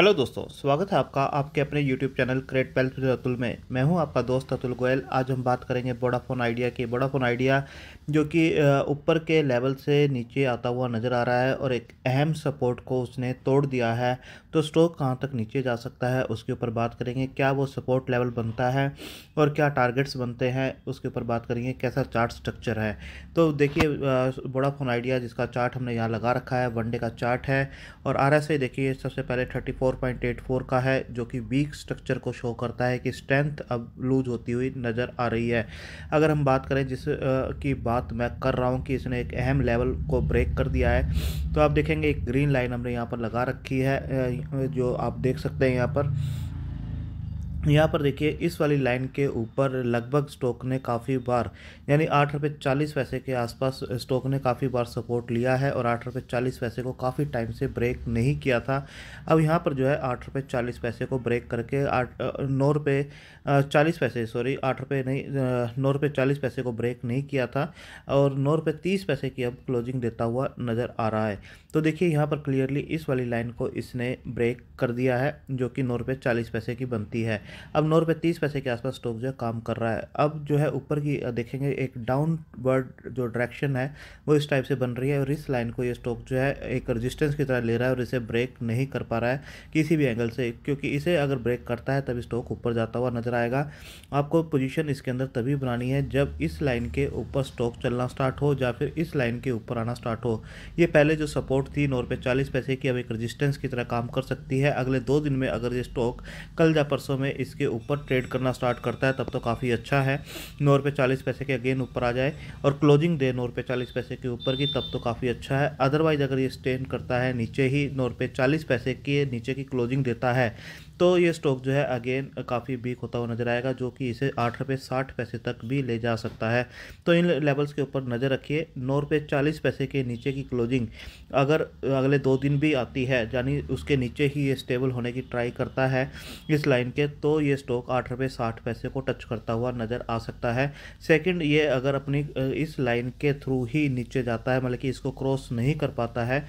hello दोस्तों स्वागत है आपका आपके अपने YouTube channel Create Wealth with Atul में मैं हूं आपका दोस्त अतुल गोयल आज हम बात करेंगे वोडाफोन आइडिया की वोडाफोन आइडिया जो कि ऊपर के लेवल से नीचे आता हुआ नज़र आ रहा है और एक अहम सपोर्ट को उसने तोड़ दिया है तो स्टॉक कहाँ तक नीचे जा सकता है उसके ऊपर बात करेंगे क्या वो सपोर्ट लेवल बनता है और क्या टारगेट्स बनते हैं उसके ऊपर बात करेंगे कैसा चार्ट स्ट्रक्चर है तो देखिए वोडाफोन आइडिया जिसका चार्ट हमने यहाँ लगा रखा है वनडे का चार्ट है और आर देखिए सबसे पहले थर्टी 4.84 का है जो कि वीक स्ट्रक्चर को शो करता है कि स्ट्रेंथ अब लूज होती हुई नज़र आ रही है अगर हम बात करें जिस की बात मैं कर रहा हूँ कि इसने एक अहम लेवल को ब्रेक कर दिया है तो आप देखेंगे एक ग्रीन लाइन हमने यहाँ पर लगा रखी है जो आप देख सकते हैं यहाँ पर यहाँ पर देखिए इस वाली लाइन के ऊपर लगभग स्टॉक ने काफ़ी बार यानी आठ रुपये चालीस पैसे के आसपास स्टॉक ने काफ़ी बार सपोर्ट लिया है और आठ रुपये चालीस पैसे को काफ़ी टाइम से ब्रेक नहीं किया था अब यहाँ पर जो है आठ रुपये चालीस पैसे को ब्रेक करके आठ नौ रुपये चालीस पैसे सॉरी आठ रुपये नहीं नौ रुपये चालीस पैसे को ब्रेक नहीं किया था और नौ रुपये तीस पैसे की अब क्लोजिंग देता हुआ नज़र आ रहा है तो देखिए यहाँ पर क्लियरली इस वाली लाइन को इसने ब्रेक कर दिया है जो कि नौ रुपये चालीस पैसे की बनती है अब नौ रुपये तीस पैसे के आसपास स्टॉक जो है काम कर रहा है अब जो है ऊपर की देखेंगे एक डाउन वर्ड जो डायरेक्शन है वो इस टाइप से बन रही है और इस लाइन को ये स्टॉक जो है एक रजिस्टेंस की तरह ले रहा है और इसे ब्रेक नहीं कर पा रहा है किसी भी एंगल से क्योंकि इसे अगर ब्रेक करता है तभी स्टॉक ऊपर जाता हुआ नजर आएगा आपको पोजिशन इसके अंदर तभी बनानी है जब इस लाइन के ऊपर स्टॉक चलना स्टार्ट हो या फिर इस लाइन के ऊपर आना स्टार्ट हो ये पहले जो सपोर्ट थी नौ रुपये चालीस पैसे की अब एक रजिस्टेंस की तरह काम कर सकती है अगले दो दिन में अगर ये स्टॉक कल या परसों में इसके ऊपर ट्रेड करना स्टार्ट करता है तब तो काफ़ी अच्छा है नौ रुपये चालीस पैसे के अगेन ऊपर आ जाए और क्लोजिंग दे नौ रुपये चालीस पैसे के ऊपर की तब तो काफ़ी अच्छा है अदरवाइज़ अगर ये स्टेन करता है नीचे ही नौ रुपये चालीस पैसे के नीचे की क्लोजिंग देता है तो ये स्टॉक जो है अगेन काफ़ी वीक होता हुआ नज़र आएगा जो कि इसे आठ रुपये साठ पैसे तक भी ले जा सकता है तो इन लेवल्स के ऊपर नज़र रखिए नौ रुपये चालीस पैसे के नीचे की क्लोजिंग अगर अगले दो दिन भी आती है यानी उसके नीचे ही ये स्टेबल होने की ट्राई करता है इस लाइन के तो ये स्टॉक आठ रुपये साठ पैसे को टच करता हुआ नज़र आ सकता है सेकंड ये अगर अपनी इस लाइन के थ्रू ही नीचे जाता है मतलब कि इसको क्रॉस नहीं कर पाता है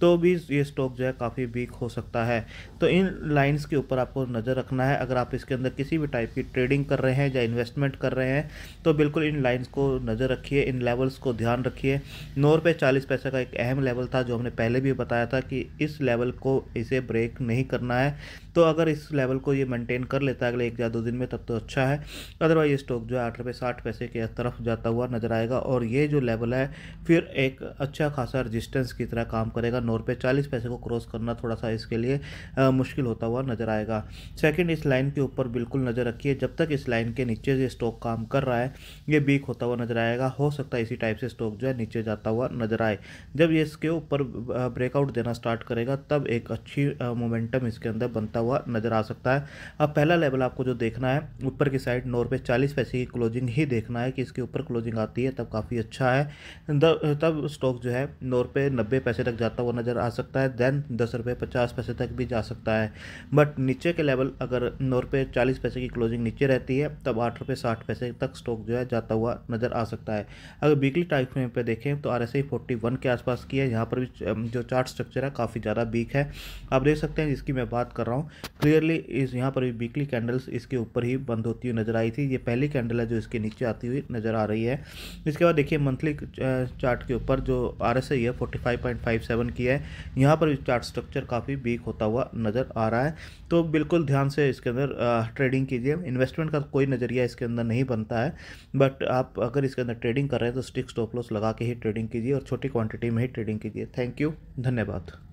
तो भी ये स्टॉक जो है काफ़ी वीक हो सकता है तो इन लाइन्स के ऊपर पर आपको नज़र रखना है अगर आप इसके अंदर किसी भी टाइप की ट्रेडिंग कर रहे हैं या इन्वेस्टमेंट कर रहे हैं तो बिल्कुल इन लाइन्स को नज़र रखिए इन लेवल्स को ध्यान रखिए नौ रुपये चालीस पैसे का एक अहम लेवल था जो हमने पहले भी बताया था कि इस लेवल को इसे ब्रेक नहीं करना है तो अगर इस लेवल को ये मेंटेन कर लेता है अगले एक या दो दिन में तब तो अच्छा है अदरवाइज ये स्टॉक जो है आठ रुपये साठ पैसे के तरफ जाता हुआ नज़र आएगा और ये जो लेवल है फिर एक अच्छा खासा रजिस्टेंस की तरह काम करेगा नौ रुपये चालीस पैसे को क्रॉस करना थोड़ा सा इसके लिए आ, मुश्किल होता हुआ नज़र आएगा जाएगा सेकंड इस लाइन के ऊपर बिल्कुल नज़र रखिए जब तक इस लाइन के नीचे से स्टॉक काम कर रहा है ये वीक होता हुआ नज़र आएगा हो सकता है इसी टाइप से स्टॉक जो है नीचे जाता हुआ नज़र आए जब ये इसके ऊपर ब्रेकआउट देना स्टार्ट करेगा तब एक अच्छी मोमेंटम इसके अंदर बनता हुआ नज़र आ सकता है अब पहला लेवल आपको जो देखना है ऊपर की साइड नौ रुपये चालीस पैसे की क्लोजिंग ही देखना है कि इसके ऊपर क्लोजिंग आती है तब काफ़ी अच्छा है तब स्टॉक जो है नौ रुपये नब्बे पैसे तक जाता हुआ नज़र आ सकता है देन दस रुपये पचास पैसे तक भी जा सकता है बट नीचे के लेवल अगर नौ रुपये चालीस पैसे की क्लोजिंग नीचे रहती है तब आठ रुपये साठ पैसे तक स्टॉक जो है जाता हुआ नज़र आ सकता है अगर वीकली टाइम फ्रेम पर देखें तो आर एस फोर्टी वन के आसपास की है यहाँ पर भी जो चार्ट स्ट्रक्चर है काफ़ी ज़्यादा वीक है आप देख सकते हैं जिसकी मैं बात कर रहा हूँ क्लियरली इस यहाँ पर भी वीकली कैंडल्स इसके ऊपर ही बंद होती हुई नज़र आई थी ये पहली कैंडल है जो इसके नीचे आती हुई नज़र आ रही है इसके बाद देखिए मंथली चार्ट के ऊपर जो आर एस आई है forty five point five seven की है यहाँ पर भी चार्ट स्ट्रक्चर काफ़ी वीक होता हुआ नज़र आ रहा है तो सो तो बिल्कुल ध्यान से इसके अंदर ट्रेडिंग कीजिए इन्वेस्टमेंट का कोई नज़रिया इसके अंदर नहीं बनता है बट आप अगर इसके अंदर ट्रेडिंग कर रहे हैं तो स्टिक स्टॉप लॉस लगा के ही ट्रेडिंग कीजिए और छोटी क्वांटिटी में ही ट्रेडिंग कीजिए थैंक यू धन्यवाद